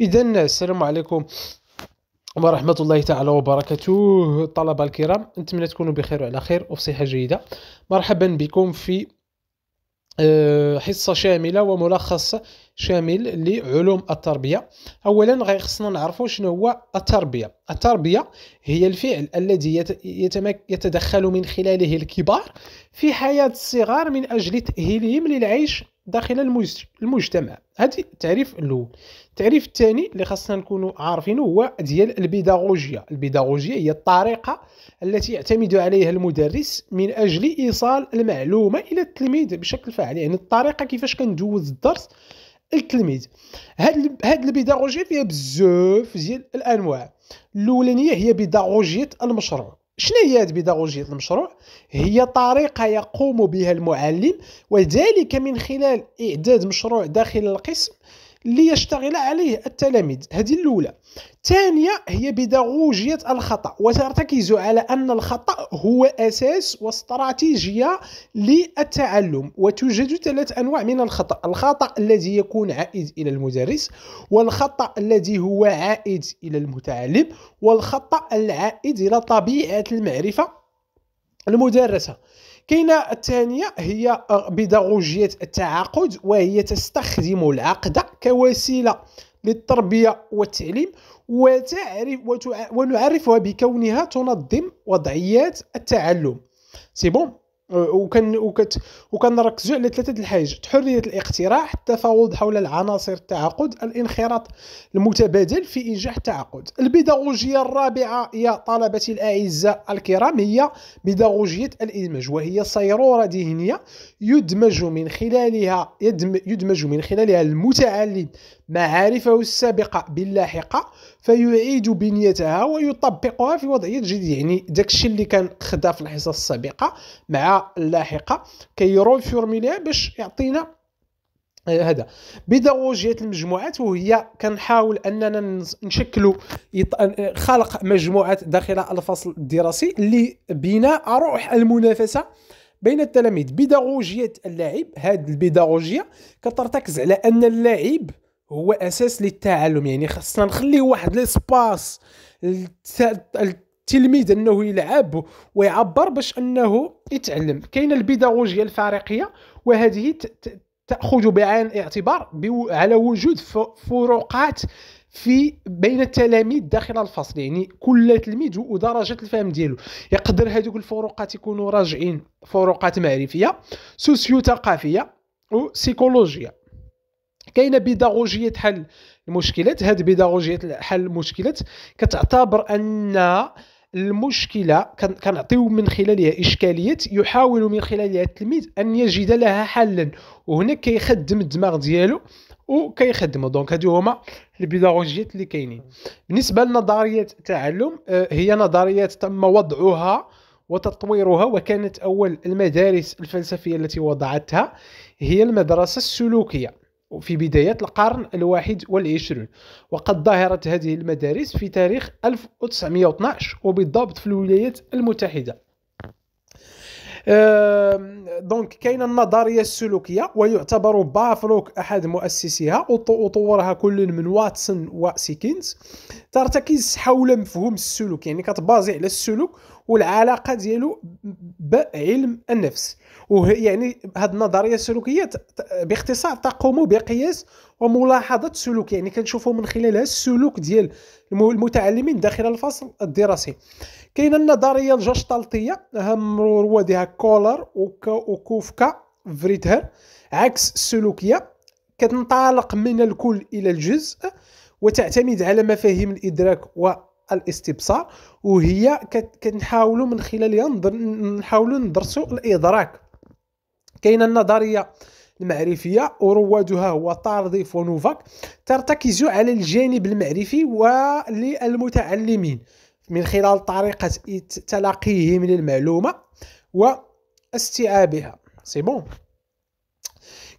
اذا السلام عليكم ورحمة الله تعالى وبركاته الطلبة الكرام نتمنى تكونوا بخير وعلى خير وفي صحة جيدة مرحبا بكم في آه، حصة شاملة وملخص شامل لعلوم التربية أولا غيخصنا نعرفوا شنو هو التربية التربية هي الفعل الذي يتدخل من خلاله الكبار في حياة الصغار من أجل تأهيلهم للعيش داخل المجتمع هذا التعريف الاول التعريف الثاني اللي خاصنا نكونوا عارفينه هو ديال البيداغوجيا البيداغوجيا هي الطريقه التي يعتمد عليها المدرس من اجل ايصال المعلومه الى التلميذ بشكل فعال يعني الطريقه كيفاش كندوز الدرس التلميذ هاد هاد البيداغوجيا فيها بزاف ديال الانواع الاولانيه هي بيداغوجيه المشروع شنو هي هذه بيداغوجية المشروع؟ هي طريقة يقوم بها المعلم وذلك من خلال إعداد مشروع داخل القسم اللي يشتغل عليه التلاميذ هذه الاولى الثانيه هي بيداغوجيه الخطا وترتكز على ان الخطا هو اساس واستراتيجيه للتعلم وتوجد ثلاث انواع من الخطا الخطا الذي يكون عائد الى المدرس والخطا الذي هو عائد الى المتعلم والخطا العائد الى طبيعه المعرفه المدرسه كاينه الثانيه هي بيداغوجيه التعاقد وهي تستخدم العقد كوسيله للتربيه والتعليم وتعرف ونعرفها بكونها تنظم وضعيات التعلم سي بون وكان وكت وكنركزوا على ثلاثه الحاجات حريه الاقتراح التفاوض حول العناصر التعاقد الانخراط المتبادل في انجاح التعاقد البيداغوجيه الرابعه يا طلبتي الاعزاء الكرام هي بيداغوجيه الادماج وهي صيروره ذهنيه يدمج من خلالها يدمج من خلالها المتعلم معارفه السابقه باللاحقه فيعيد بنيتها ويطبقها في وضعيه جديده يعني داك الشيء اللي كان خدا في الحصص السابقه مع اللاحقه كيرونفورمي فورميليا باش يعطينا آه، هذا بيداغوجيه المجموعات وهي كنحاول اننا نشكلوا آه، خلق مجموعات داخل الفصل الدراسي لبناء روح المنافسه بين التلاميذ بيداغوجيه اللاعب هذه البيداغوجيه كترتكز على ان اللاعب هو اساس للتعلم يعني خاصنا نخليه واحد ليسباس التلميذ انه يلعب ويعبر باش انه يتعلم كاين البيداغوجيا الفارقيه وهذه تاخذ بعين الاعتبار على وجود فروقات في بين التلاميذ داخل الفصل يعني كل تلميذ ودرجه الفهم ديالو يقدر هذوك الفروقات يكونوا راجعين فروقات معرفيه سوسيو ثقافيه وسيكولوجيه كاينه بيداغوجيه حل المشكلات هذه بيداغوجيه حل المشكلات كتعتبر ان المشكله كنعطيو من خلالها اشكاليات يحاول من خلالها التلميذ ان يجد لها حلا وهنا كيخدم الدماغ ديالو وكيخدم دونك هادو هما البيداغوجيات اللي كاينين بالنسبه لنظريات التعلم آه، هي نظريات تم وضعها وتطويرها وكانت اول المدارس الفلسفيه التي وضعتها هي المدرسه السلوكيه في بداية القرن الواحد والعشرون وقد ظهرت هذه المدارس في تاريخ 1912 وبالضبط في الولايات المتحدة دونك كاين النظريه السلوكيه ويعتبر بافروك احد مؤسسيها وطورها كل من واتسون وسيكينز ترتكز حول مفهوم السلوك يعني كتبازي على السلوك والعلاقه ديالو بعلم النفس يعني هذه النظريه السلوكيه باختصار تقوم بقياس وملاحظه السلوك يعني كنشوفوا من خلالها السلوك ديال المتعلمين داخل الفصل الدراسي كاين النظريه الجشطلطيه اهم روادها كولر وكوفكا فريتهر عكس السلوكيه كتنطلق من الكل الى الجزء وتعتمد على مفاهيم الادراك والاستبصار وهي كنحاولوا من خلالها نحاولوا ندرسوا الادراك كاين النظريه المعرفيه وروادها هو طارديف ونوفاك ترتكز على الجانب المعرفي وللمتعلمين من خلال طريقه تلقيهم للمعلومه واستيعابها سي بون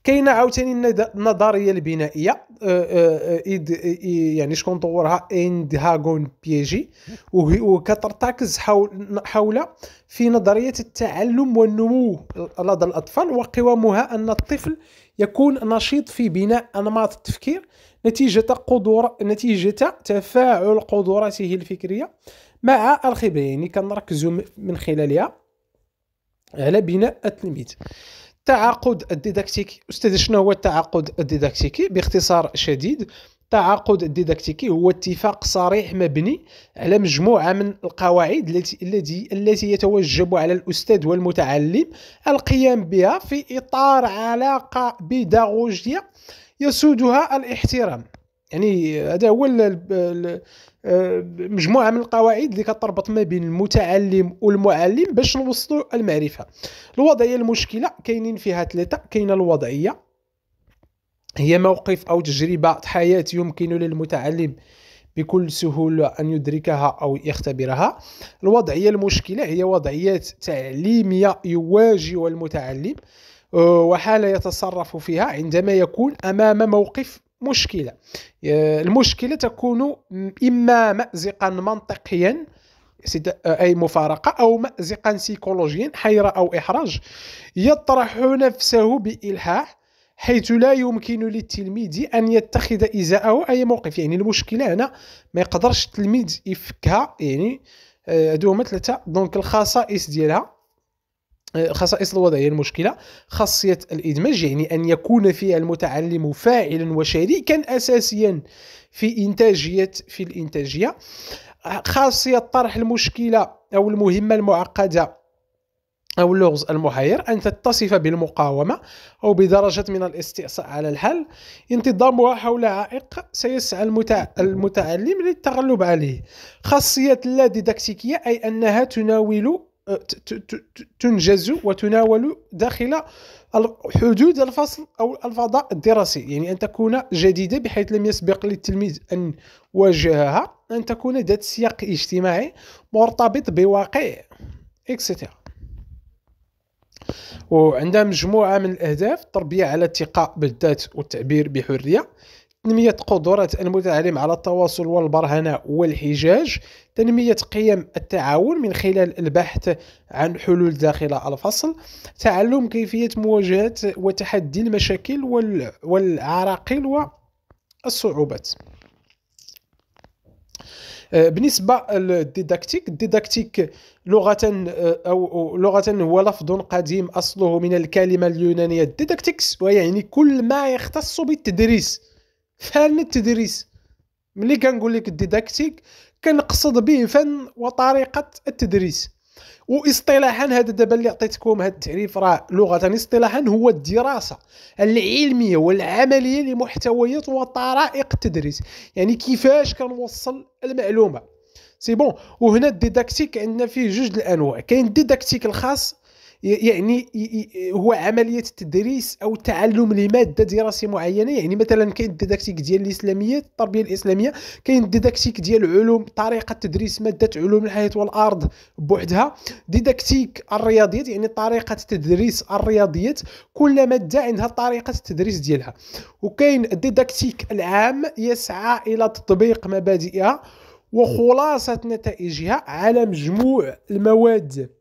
كاينه عاوتاني النظريه البنائيه أه، أه، أه، يعني شكون طورها اندهاغون بيجي وكترتكز حول حول في نظريه التعلم والنمو لدى الاطفال وقوامها ان الطفل يكون نشيط في بناء انماط التفكير نتيجه قدر نتيجه تفاعل قدراته الفكريه مع الخبره يعني كنركزوا من خلالها على بناء التلميذ التعاقد الديداكتيكي استاذ شنو هو التعاقد الديداكتيكي باختصار شديد التعاقد الديداكتيكي هو اتفاق صريح مبني على مجموعة من القواعد التي التي يتوجب على الأستاذ والمتعلم القيام بها في إطار علاقة بيداغوجية يسودها الاحترام يعني هذا هو آه، مجموعه من القواعد اللي كتربط ما بين المتعلم والمعلم باش نوصلوا المعرفه الوضعيه المشكله كاينين فيها ثلاثه كاينه الوضعيه هي موقف او تجربه حياه يمكن للمتعلم بكل سهولة أن يدركها أو يختبرها الوضعية المشكلة هي وضعيات تعليمية يواجه المتعلم آه، وحالة يتصرف فيها عندما يكون أمام موقف مشكله آه، المشكله تكون اما مازقا منطقيا آه، اي مفارقه او مازقا سيكولوجيا حيره او احراج يطرح نفسه بالحاح حيث لا يمكن للتلميذ ان يتخذ ازاءه اي موقف يعني المشكله هنا ما يقدرش التلميذ يفكها يعني آه، هادو هما ثلاثه دونك الخصائص ديالها خصائص الوضعية المشكلة خاصية الإدماج يعني أن يكون فيها المتعلم فاعلا وشريكا أساسيا في إنتاجية في الإنتاجية خاصية طرح المشكلة أو المهمة المعقدة أو اللغز المحير أن تتصف بالمقاومة أو بدرجة من الاستئصاء على الحل انتظامها حول عائق سيسعى المتع... المتعلم للتغلب عليه خاصية لا ديداكتيكية أي أنها تناول أه، تنجز وتناول داخل حدود الفصل او الفضاء الدراسي يعني ان تكون جديده بحيث لم يسبق للتلميذ ان واجهها ان تكون ذات سياق اجتماعي مرتبط بواقع اكسترا وعندها مجموعه من الاهداف التربيه على الثقه بالذات والتعبير بحريه تنمية قدرة المتعلم على التواصل والبرهنة والحجاج تنمية قيم التعاون من خلال البحث عن حلول داخل الفصل تعلم كيفية مواجهة وتحدي المشاكل والعراقيل والصعوبات آه، بالنسبه للديداكتيك الديداكتيك لغه آه، او لغه هو لفظ قديم اصله من الكلمه اليونانيه ديداكتيكس ويعني كل ما يختص بالتدريس فن التدريس ملي كنقول لك الديداكتيك كنقصد به فن وطريقه التدريس واصطلاحا هذا دابا اللي عطيتكم هذا التعريف راه لغه اصطلاحا هو الدراسه العلميه والعمليه لمحتويات وطرائق التدريس يعني كيفاش كنوصل المعلومه سي بون وهنا الديداكتيك عندنا فيه جوج الانواع كاين الديداكتيك الخاص يعني هو عمليه تدريس او تعلم لماده دراسيه معينه يعني مثلا كاين الديداكتيك ديال الاسلاميه التربيه الاسلاميه كاين الديداكتيك ديال علوم طريقه تدريس ماده علوم الحياه والارض بوحدها ديداكتيك الرياضيات يعني طريقه تدريس الرياضيات كل ماده عندها طريقه التدريس ديالها وكاين الديداكتيك العام يسعى الى تطبيق مبادئها وخلاصه نتائجها على مجموع المواد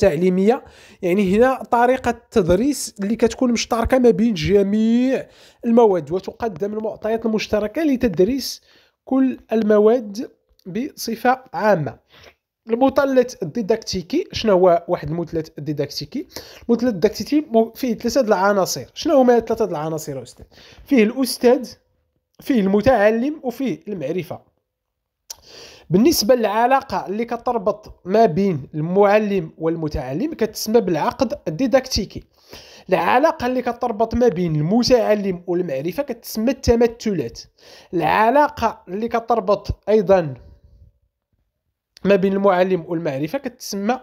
التعليميه يعني هنا طريقه التدريس اللي كتكون مشتركه ما بين جميع المواد وتقدم المعطيات المشتركه لتدريس كل المواد بصفه عامه المثلث الديداكتيكي شنو هو واحد المثلث الديداكتيكي المثلث الديداكتيكي فيه ثلاثه العناصر شنو هما ثلاثه العناصر استاذ فيه الاستاذ فيه المتعلم وفيه المعرفه بالنسبه للعلاقه اللي كتربط ما بين المعلم والمتعلم كتسمى بالعقد الديداكتيكي العلاقه اللي كتربط ما بين المتعلم والمعرفه كتسمى التمثلات العلاقه اللي كتربط ايضا ما بين المعلم والمعرفه كتسمى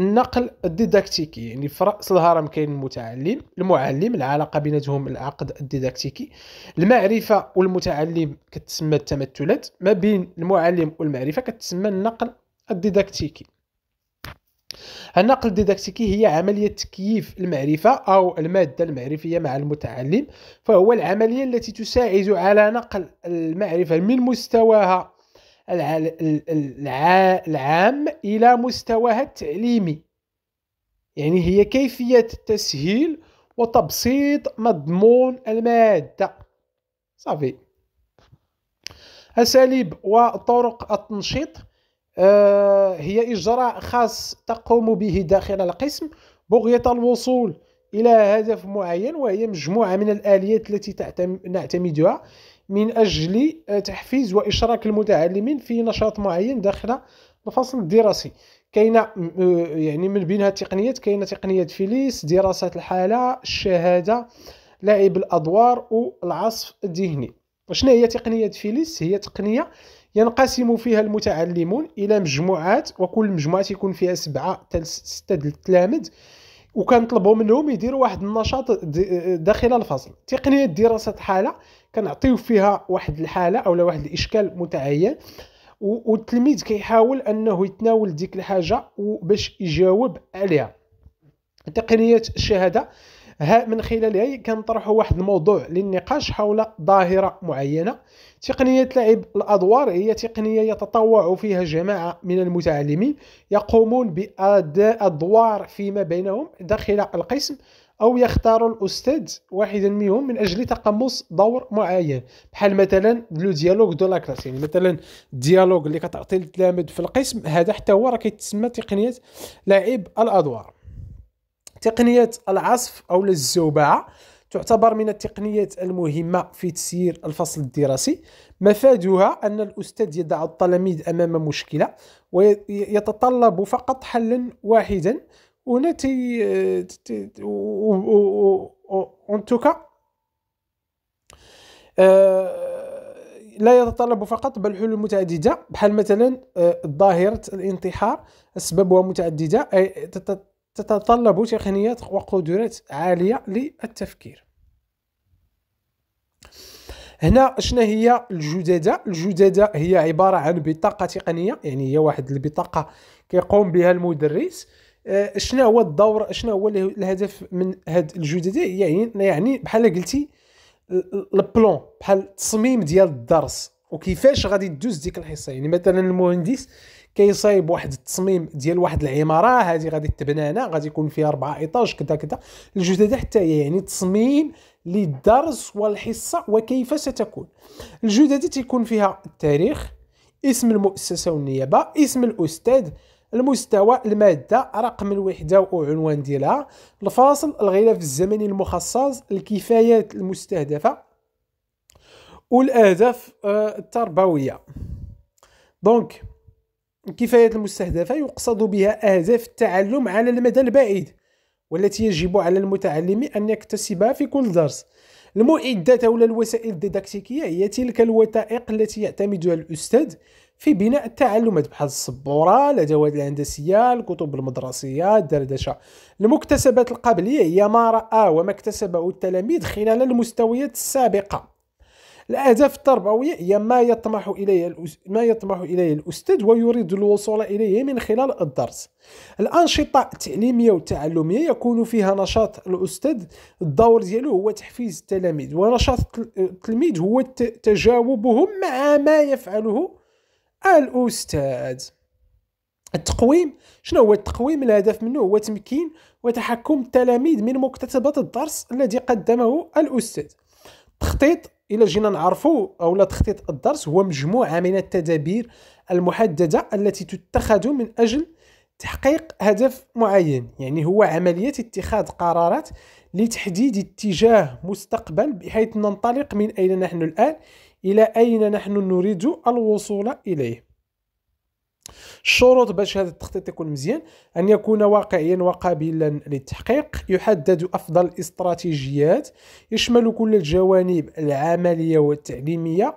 النقل الديداكتيكي يعني في راس الهرم كاين المتعلم المعلم العلاقه بيناتهم العقد الديداكتيكي المعرفه والمتعلم كتسمى التمثلات ما بين المعلم والمعرفه كتسمى النقل الديداكتيكي النقل الديداكتيكي هي عملية تكييف المعرفة أو المادة المعرفية مع المتعلم فهو العملية التي تساعد على نقل المعرفة من مستواها العام إلى مستواها التعليمي يعني هي كيفية تسهيل وتبسيط مضمون المادة صافي أساليب وطرق التنشيط آه، هي إجراء خاص تقوم به داخل القسم بغية الوصول إلى هدف معين وهي مجموعة من الآليات التي نعتمدها من أجل آه، تحفيز وإشراك المتعلمين في نشاط معين داخل الفصل الدراسي كاينه آه، يعني من بينها التقنيات كاينه تقنيه فيليس دراسه الحاله الشهاده لعب الادوار والعصف الذهني شنو هي تقنيه فيليس هي تقنيه ينقسم فيها المتعلمون الى مجموعات وكل مجموعه يكون فيها سبعه حتى سته التلامذ وكنطلبوا منهم يديروا واحد النشاط آه، داخل الفصل تقنيه دراسه الحاله كنعطيو فيها واحد الحاله اولا واحد الاشكال متعين والتلميذ كيحاول انه يتناول ديك الحاجه باش يجاوب عليها تقنيه الشهاده ها من خلالها كنطرحوا واحد الموضوع للنقاش حول ظاهره معينه تقنيه لعب الادوار هي تقنيه يتطوع فيها جماعه من المتعلمين يقومون باداء ادوار فيما بينهم داخل القسم أو يختار الأستاذ واحدا منهم من أجل تقمص دور معين بحال مثلا لو ديالوغ دو لا كلاس يعني مثلا الديالوغ اللي كتعطي للتلاميذ في القسم هذا حتى هو راه كيتسمى تقنية لعب الأدوار تقنية العصف أو الزوبعة تعتبر من التقنيات المهمة في تسيير الفصل الدراسي مفادها أن الأستاذ يضع التلاميذ أمام مشكلة ويتطلب فقط حلا واحدا وهنا تي اون آه، توكا آه، لا يتطلب فقط بل حلول متعدده بحال مثلا آه، ظاهره الانتحار اسبابها متعدده اي تتطلب تقنيات وقدرات عاليه للتفكير هنا شنا هي الجدادة الجدادة هي عبارة عن بطاقة تقنية يعني هي واحد البطاقة كيقوم بها المدرس آه، شنو هو الدور شنو هو الهدف من هاد الجددة يعني يعني بحال قلتي البلون بحال التصميم ديال الدرس وكيفاش غادي تدوز ديك الحصه يعني مثلا المهندس كيصايب واحد التصميم ديال واحد العماره هذه غادي تبنى هنا غادي يكون فيها اربعه ايطاج كذا كذا الجدد حتى هي يعني تصميم للدرس والحصه وكيف ستكون الجدد تيكون فيها التاريخ اسم المؤسسه والنيابه اسم الاستاذ المستوى الماده رقم الوحده وعنوان ديالها الفاصل الغلاف الزمني المخصص الكفايات المستهدفه والاهداف آه، التربويه دونك الكفايات المستهدفه يقصد بها اهداف التعلم على المدى البعيد والتي يجب على المتعلم ان يكتسبها في كل درس المعدات أو الوسائل الديداكتيكيه هي تلك الوثائق التي يعتمدها الاستاذ في بناء التعلمات بحال السبوره الادوات الهندسيه الكتب المدرسيه الدردشه المكتسبات القبليه هي ما راه وما اكتسبه التلاميذ خلال المستويات السابقه الأهداف التربوية هي ما يطمح إليه ما يطمح إليه الأستاذ ويريد الوصول إليه من خلال الدرس الأنشطة التعليمية والتعلمية يكون فيها نشاط الأستاذ الدور ديالو هو تحفيز التلاميذ ونشاط التلميذ هو تجاوبهم مع ما يفعله الأستاذ التقويم شنو هو التقويم الهدف منه هو تمكين وتحكم التلاميذ من مقتطبات الدرس الذي قدمه الأستاذ تخطيط الى جينا نعرفوا لا تخطيط الدرس هو مجموعه من التدابير المحدده التي تتخذ من اجل تحقيق هدف معين يعني هو عمليه اتخاذ قرارات لتحديد اتجاه مستقبل بحيث ننطلق من اين نحن الان الى اين نحن نريد الوصول اليه الشروط باش هذا التخطيط يكون مزيان أن يكون واقعيا وقابلا للتحقيق يحدد أفضل الاستراتيجيات يشمل كل الجوانب العملية والتعليمية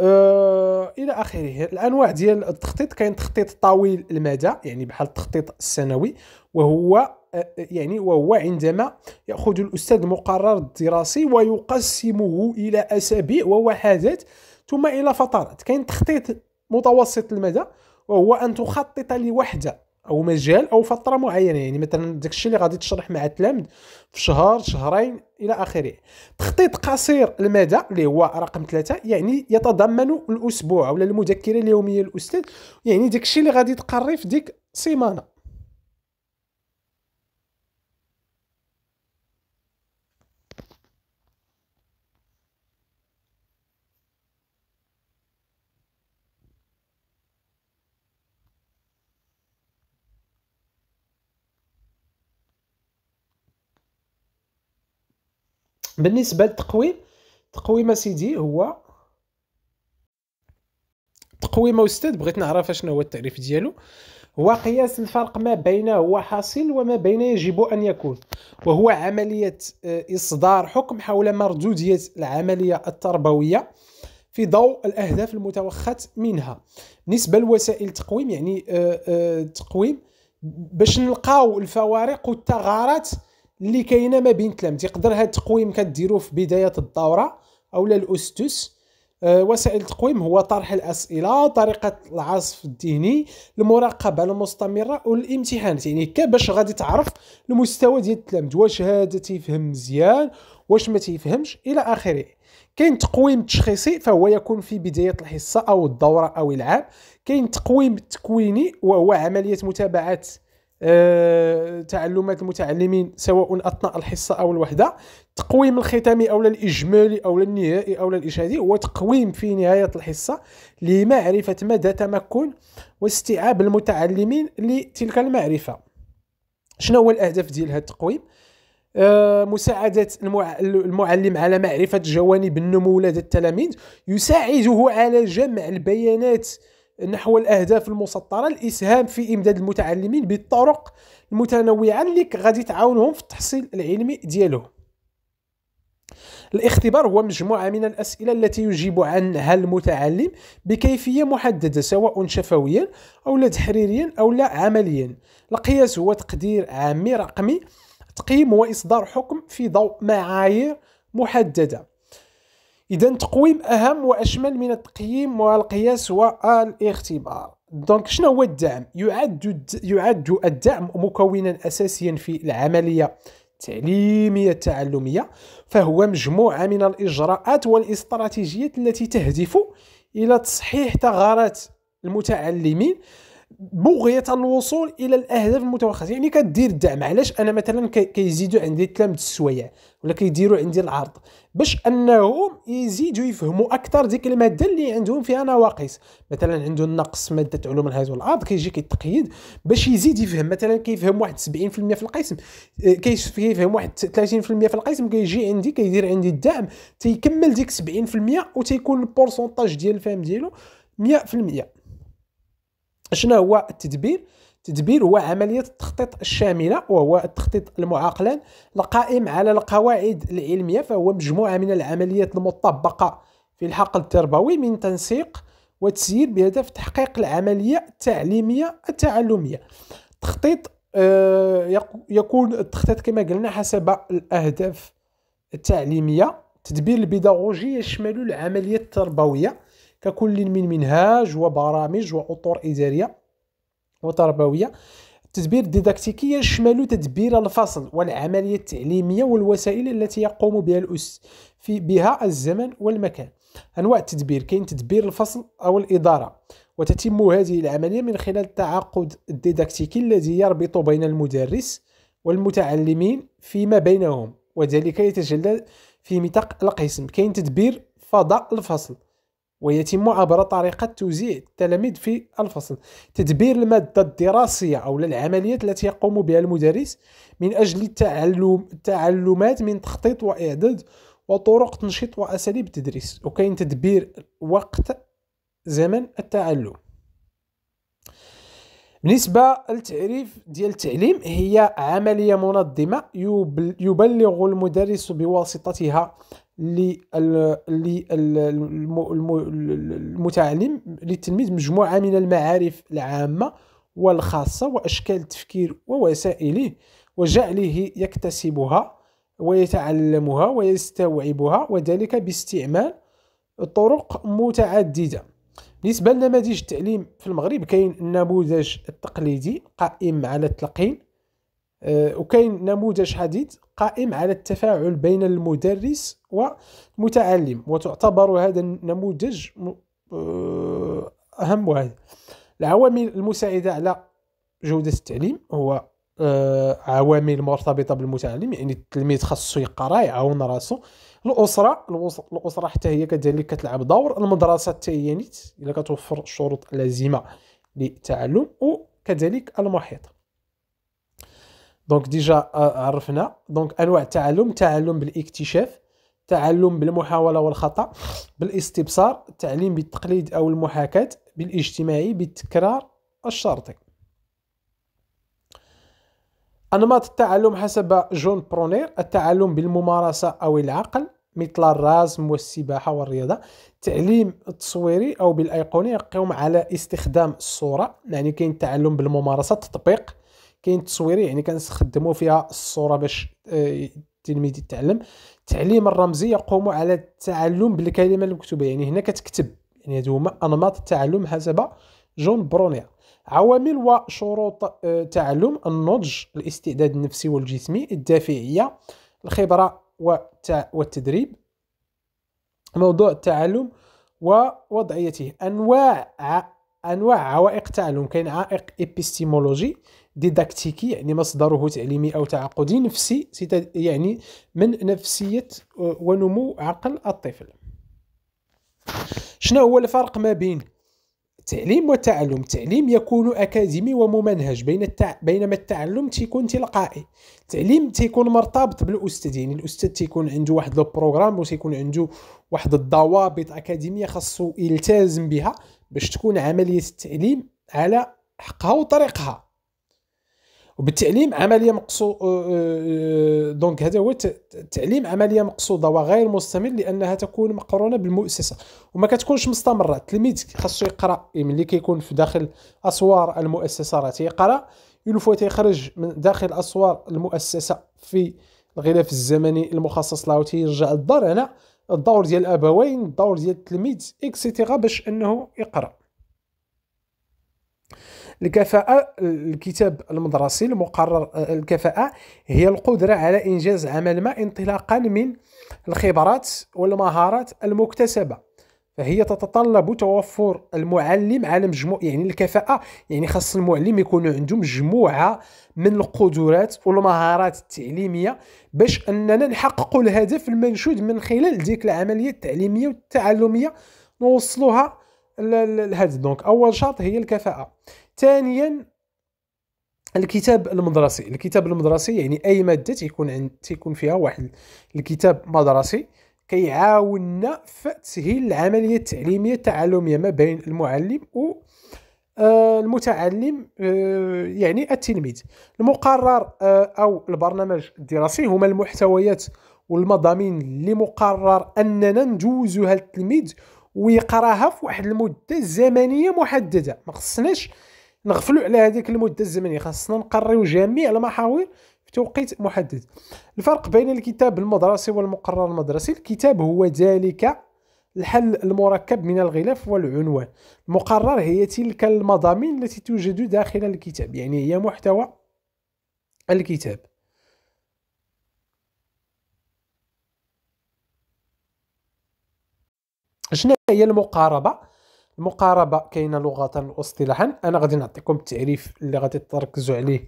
أه الى اخره الانواع ديال التخطيط كاين تخطيط طويل المدى يعني بحال التخطيط السنوي وهو آه، يعني وهو عندما ياخذ الاستاذ المقرر الدراسي ويقسمه الى اسابيع ووحدات ثم الى فترات كاين تخطيط متوسط المدى وهو ان تخطط لوحده او مجال او فتره معينه يعني مثلا داك الشيء اللي غادي تشرح مع التلامذ في شهر شهرين الى اخره تخطيط قصير المدى اللي هو رقم ثلاثة يعني يتضمن الاسبوع ولا المذكره اليوميه للاستاذ يعني داك الشيء اللي غادي تقري في ديك سيمانه بالنسبه للتقويم تقويم سيدي هو تقويم استاذ بغيت نعرف شنو هو التعريف ديالو هو قياس الفرق ما بين هو حاصل وما بين يجب ان يكون وهو عمليه آه، اصدار حكم حول مردوديه العمليه التربويه في ضوء الاهداف المتوخت منها بالنسبه لوسائل التقويم يعني التقويم آه، آه، باش نلقاو الفوارق والثغرات اللي كاينه ما بين التلامذ يقدر هذا التقويم كديروه في بدايه الدوره اولا الاسس آه، وسائل التقويم هو طرح الاسئله طريقه العصف الذهني المراقبه المستمره والامتحانات يعني هكا باش غادي تعرف المستوى ديال التلامذ واش هذا تيفهم مزيان واش ما تيفهمش الى اخره كاين تقويم تشخيصي فهو يكون في بدايه الحصه او الدوره او العام كاين تقويم تكويني وهو عمليه متابعه آه، تعلمات المتعلمين سواء اثناء الحصه او الوحده التقويم الختامي او الاجمالي او النهائي او الاشهادي هو تقويم في نهايه الحصه لمعرفه مدى تمكن واستيعاب المتعلمين لتلك المعرفه شنو هو الاهداف ديال هذا التقويم آه، مساعدة المعلم على معرفة جوانب النمو لدى التلاميذ يساعده على جمع البيانات نحو الأهداف المسطرة الإسهام في إمداد المتعلمين بالطرق المتنوعة اللي غادي تعاونهم في التحصيل العلمي ديالهم الاختبار هو مجموعة من الأسئلة التي يجيب عنها المتعلم بكيفية محددة سواء شفويا أو لا تحريريا أو لا عمليا القياس هو تقدير عامي رقمي تقييم هو إصدار حكم في ضوء معايير محددة إذا تقويم أهم وأشمل من التقييم والقياس والاختبار دونك شنو هو الدعم يعد يعد الدعم مكونا أساسيا في العملية التعليمية التعلمية فهو مجموعة من الإجراءات والاستراتيجيات التي تهدف إلى تصحيح ثغرات المتعلمين بغية الوصول الى الاهداف المتوخصه يعني كدير الدعم علاش انا مثلا كيزيدوا عندي التلامذ السوايع ولا كيديروا عندي العرض باش انهم يزيدوا يفهموا اكثر ديك الماده اللي عندهم فيها نواقص مثلا عنده نقص ماده علوم الحياه والارض كيجي كيتقيد باش يزيد يفهم مثلا كيفهم واحد 70% في القسم آه، كيفهم واحد 30% في القسم كيجي عندي كيدير عندي الدعم تيكمل ديك 70% وتيكون البورسونتاج ديال الفهم ديالو 100% شنو هو التدبير التدبير هو عملية التخطيط الشاملة وهو التخطيط المعقلان القائم على القواعد العلمية فهو مجموعة من العمليات المطبقة في الحقل التربوي من تنسيق وتسيير بهدف تحقيق العملية التعليمية التعلمية التخطيط آه، يكون التخطيط كما قلنا حسب الأهداف التعليمية التدبير البيداغوجي يشمل العملية التربوية ككل من منهاج وبرامج وأطر إدارية وتربوية التدبير الديداكتيكي يشمل تدبير الفصل والعملية التعليمية والوسائل التي يقوم بها الأس في بها الزمن والمكان أنواع التدبير كاين تدبير الفصل أو الإدارة وتتم هذه العملية من خلال التعاقد الديداكتيكي الذي يربط بين المدرس والمتعلمين فيما بينهم وذلك يتجلى في ميثاق القسم كاين تدبير فضاء الفصل ويتم عبر طريقة توزيع التلاميذ في الفصل تدبير المادة الدراسية أو العمليات التي يقوم بها المدرس من أجل التعلم التعلمات من تخطيط وإعداد وطرق تنشيط وأساليب التدريس وكاين تدبير وقت زمن التعلم بالنسبة للتعريف ديال التعليم هي عملية منظمة يبلغ المدرس بواسطتها للمتعلم للتلميذ مجموعة من المعارف العامة والخاصة وأشكال التفكير ووسائله وجعله يكتسبها ويتعلمها ويستوعبها وذلك باستعمال طرق متعددة بالنسبة لنماذج التعليم في المغرب كاين النموذج التقليدي قائم على التلقين آه، وكاين نموذج حديث قائم على التفاعل بين المدرس والمتعلم وتعتبر هذا النموذج آه، أهم واحد العوامل المساعدة على جودة التعليم هو آه، عوامل مرتبطة بالمتعلم يعني التلميذ خاصو يقرا يعاون راسو الأسرة الأسرة حتى هي كذلك كتلعب دور المدرسة حتى هي نيت إلا كتوفر الشروط اللازمة للتعلم وكذلك المحيط دونك ديجا عرفنا دونك انواع التعلم تعلم بالاكتشاف تعلم بالمحاوله والخطا بالاستبصار التعليم بالتقليد او المحاكاه بالاجتماعي بالتكرار الشرطي انماط التعلم حسب جون برونير التعلم بالممارسه او العقل مثل الرسم والسباحه والرياضه التعليم التصويري او بالايقوني يقوم على استخدام الصوره يعني كاين التعلم بالممارسه التطبيق كاين تصويري يعني كنستخدموا فيها الصوره باش آه، التلميذ يتعلم التعليم الرمزي يقوم على التعلم بالكلمه المكتوبه يعني هنا كتكتب يعني هادو هما انماط التعلم حسب جون برونير عوامل وشروط آه، تعلم النضج الاستعداد النفسي والجسمي الدافعيه الخبره والتدريب موضوع التعلم ووضعيته انواع انواع عوائق التعلم كاين عائق ابيستيمولوجي ديداكتيكي يعني مصدره تعليمي أو تعاقدي نفسي يعني من نفسية ونمو عقل الطفل شنو هو الفرق ما بين التعليم والتعلم التعليم يكون اكاديمي وممنهج بين التع... بينما التعلم تيكون تلقائي التعليم تيكون مرتبط بالاستاذ يعني الاستاذ تيكون عنده واحد لو بروغرام وتيكون عنده واحد الضوابط اكاديميه خاصو يلتزم بها باش تكون عمليه التعليم على حقها وطريقها وبالتعليم عمليه مقصود دونك هذا هو التعليم عمليه مقصوده وغير مستمر لانها تكون مقرونه بالمؤسسه وما كتكونش مستمره التلميذ خاصو يقرا يعني ملي كيكون في داخل اسوار المؤسسه راه تيقرا فوا تيخرج من داخل اسوار المؤسسه في الغلاف الزمني المخصص له تيرجع للدار هنا الدور ديال الابوين الدور ديال التلميذ اكسيتيرا باش انه يقرا الكفاءة الكتاب المدرسي المقرر الكفاءة هي القدرة على إنجاز عمل ما انطلاقا من الخبرات والمهارات المكتسبة فهي تتطلب توفر المعلم على مجموع يعني الكفاءة يعني خاص المعلم يكون عنده مجموعة من القدرات والمهارات التعليمية باش أننا نحقق الهدف المنشود من خلال ديك العملية التعليمية والتعلمية نوصلوها لهذا دونك أول شرط هي الكفاءة ثانيا الكتاب المدرسي الكتاب المدرسي يعني اي ماده تيكون عند تيكون فيها واحد الكتاب مدرسي كيعاوننا في تسهيل العمليه التعليميه التعلميه ما بين المعلم و آه، المتعلم آه، يعني التلميذ المقرر آه، او البرنامج الدراسي هما المحتويات والمضامين اللي مقرر اننا ندوزوها للتلميذ ويقراها في واحد المده زمنيه محدده ما خصناش نغفلوا على هذيك المده الزمنيه خاصنا نقريو جميع المحاور في توقيت محدد الفرق بين الكتاب المدرسي والمقرر المدرسي الكتاب هو ذلك الحل المركب من الغلاف والعنوان المقرر هي تلك المضامين التي توجد داخل الكتاب يعني هي محتوى الكتاب شنو هي المقاربه المقاربه كاينه لغه واصطلاحا انا غادي نعطيكم التعريف اللي غادي تركزوا عليه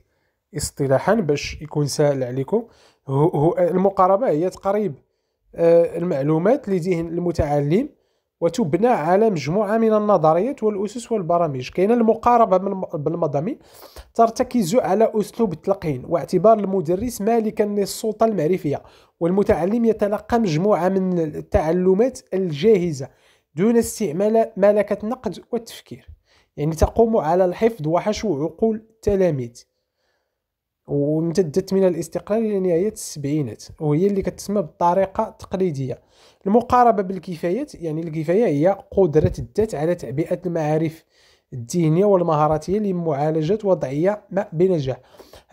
اصطلاحا باش يكون سهل عليكم هو, هو المقاربه هي تقريب آه، المعلومات لذهن المتعلم وتبنى على مجموعه من النظريات والاسس والبرامج كاينه المقاربه بالمضامين ترتكز على اسلوب التلقين واعتبار المدرس مالكا للسلطه المعرفيه والمتعلم يتلقى مجموعه من التعلمات الجاهزه دون استعمال ملكة النقد والتفكير يعني تقوم على الحفظ وحشو عقول التلاميذ وامتدت من الاستقلال إلى نهاية السبعينات وهي اللي كتسمى بالطريقة التقليدية المقاربة بالكفايات يعني الكفاية هي قدرة الذات على تعبئة المعارف الذهنية والمهاراتية لمعالجة وضعية ما بنجاح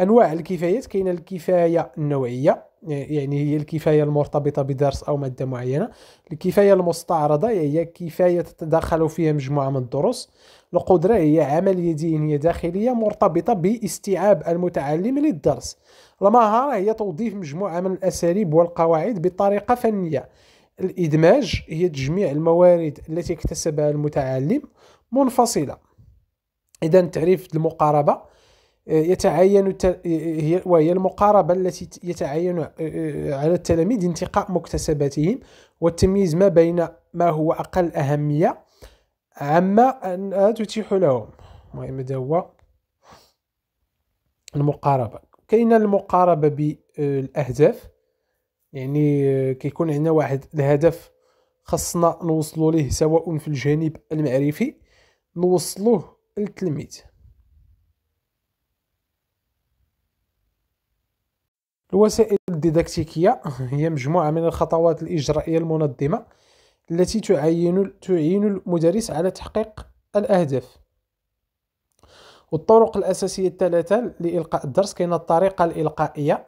أنواع الكفايات كاينة الكفاية النوعية يعني هي الكفاية المرتبطة بدرس أو مادة معينة الكفاية المستعرضة هي كفاية تتداخل فيها مجموعة من الدروس القدرة هي عملية ذهنية داخلية مرتبطة باستيعاب المتعلم للدرس المهارة هي توظيف مجموعة من الأساليب والقواعد بطريقة فنية الإدماج هي تجميع الموارد التي اكتسبها المتعلم منفصلة إذا تعريف المقاربة يتعين وهي المقاربة التي يتعين آه، آه، على التلاميذ انتقاء مكتسباتهم والتمييز ما بين ما هو أقل أهمية عما آه، تتيح لهم المهم هذا هو المقاربة كاين المقاربة بالأهداف يعني كيكون عندنا واحد الهدف خصنا نوصلوا ليه سواء في الجانب المعرفي نوصلوه للتلميذ الوسائل الديداكتيكية هي مجموعة من الخطوات الإجرائية المنظمة التي تعين تعين المدرس على تحقيق الأهداف والطرق الأساسية الثلاثة لإلقاء الدرس كاين الطريقة الإلقائية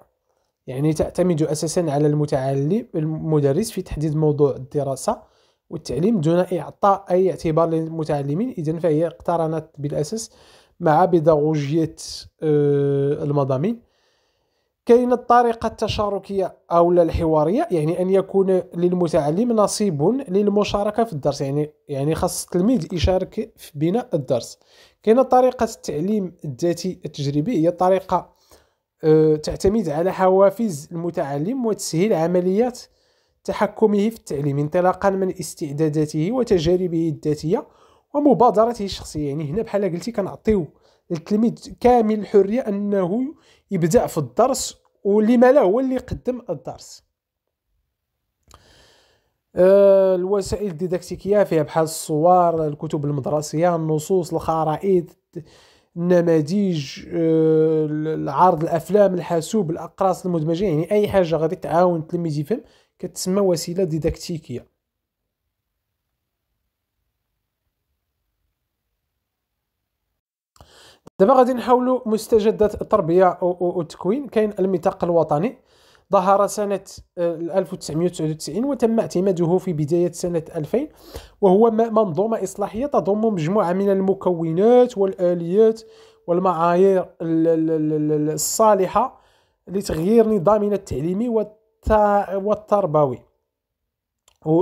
يعني تعتمد أساسا على المتعلم المدرس في تحديد موضوع الدراسة والتعليم دون إعطاء أي اعتبار للمتعلمين إذا فهي اقترنت بالأساس مع بيداغوجية آه، المضامين كاين الطريقة التشاركية أو الحوارية يعني أن يكون للمتعلم نصيب للمشاركة في الدرس يعني يعني خاص التلميذ يشارك في بناء الدرس كاين طريقة التعليم الذاتي التجريبي هي طريقة آه، تعتمد على حوافز المتعلم وتسهيل عمليات تحكمه في التعليم انطلاقا من استعداداته وتجاربه الذاتية ومبادرته الشخصية يعني هنا بحال قلتي كنعطيو التلميذ كامل الحريه انه يبدا في الدرس واللي ما لا هو اللي يقدم الدرس آه، الوسائل الديداكتيكيه فيها بحال الصور الكتب المدرسيه النصوص الخرائط النماذج آه، العرض الافلام الحاسوب الاقراص المدمجه يعني اي حاجه غادي تعاون التلميذ يفهم كتسمى وسيله ديداكتيكيه دابا غادي نحاولوا مستجدات التربيه والتكوين كاين الميثاق الوطني ظهر سنة 1999 آه، وتم اعتماده في بداية سنة 2000 وهو منظومة إصلاحية تضم مجموعة من المكونات والآليات والمعايير الصالحة لتغيير نظامنا التعليمي والتربوي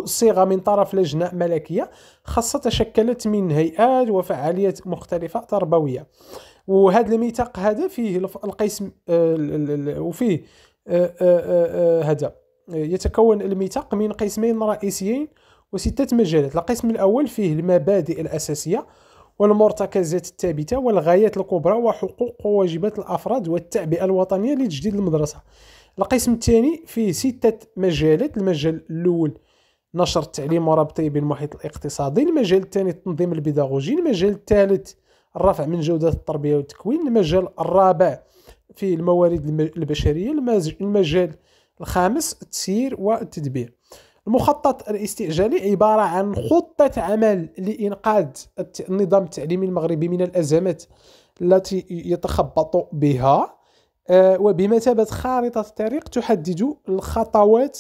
صيغه من طرف لجنه ملكيه خاصه تشكلت من هيئات وفعاليات مختلفه تربويه وهذا الميثاق هذا فيه القسم آه، وفيه آه، آه، هذا يتكون الميثاق من قسمين رئيسيين وستة مجالات القسم الأول فيه المبادئ الأساسية والمرتكزات الثابتة والغايات الكبرى وحقوق وواجبات الأفراد والتعبئة الوطنية لتجديد المدرسة القسم الثاني فيه ستة مجالات المجال الأول نشر التعليم وربطه بالمحيط طيب الاقتصادي المجال الثاني التنظيم البيداغوجي المجال الثالث الرفع من جودة التربية والتكوين المجال الرابع في الموارد البشرية المجال الخامس التسيير والتدبير المخطط الاستعجالي عبارة عن خطة عمل لإنقاذ النظام التعليمي المغربي من الأزمات التي يتخبط بها آه، وبمثابة خارطة طريق تحدد الخطوات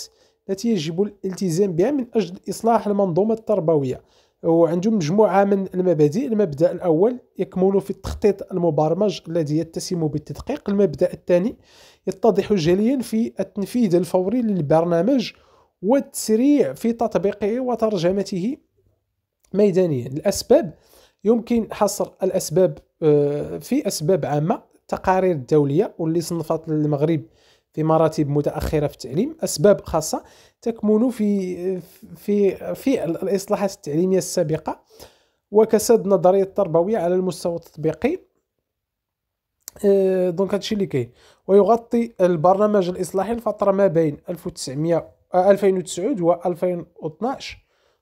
التي يجب الالتزام بها من أجل إصلاح المنظومة التربوية وعندهم مجموعة من المبادئ المبدأ الأول يكمن في التخطيط المبرمج الذي يتسم بالتدقيق المبدأ الثاني يتضح جليا في التنفيذ الفوري للبرنامج والتسريع في تطبيقه وترجمته ميدانيا الأسباب يمكن حصر الأسباب آه، في أسباب عامة التقارير الدولية واللي صنفت المغرب في مراتب متاخره في التعليم اسباب خاصه تكمن في في في الاصلاحات التعليميه السابقه وكساد النظريه التربويه على المستوى التطبيقي آه، دونك هادشي اللي كاين ويغطي البرنامج الاصلاحي الفتره ما بين 1900 2009 آه، و 2012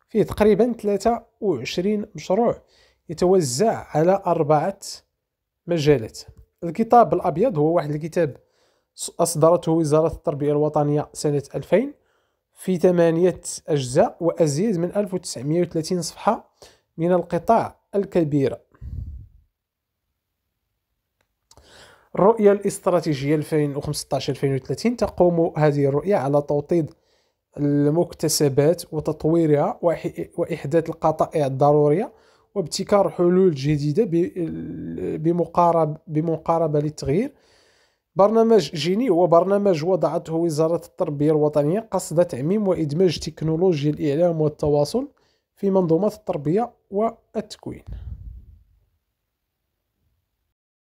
فيه تقريبا 23 مشروع يتوزع على أربعة مجالات الكتاب الأبيض هو واحد الكتاب أصدرته وزارة التربية الوطنية سنة 2000 في ثمانية أجزاء وأزيد من 1930 صفحة من القطاع الكبيرة الرؤية الاستراتيجية 2015-2030 تقوم هذه الرؤية على توطيد المكتسبات وتطويرها وإحداث القطائع الضرورية وابتكار حلول جديدة بمقاربة للتغيير برنامج جيني هو برنامج وضعته وزارة التربية الوطنية قصد تعميم وإدماج تكنولوجيا الإعلام والتواصل في منظومات التربية والتكوين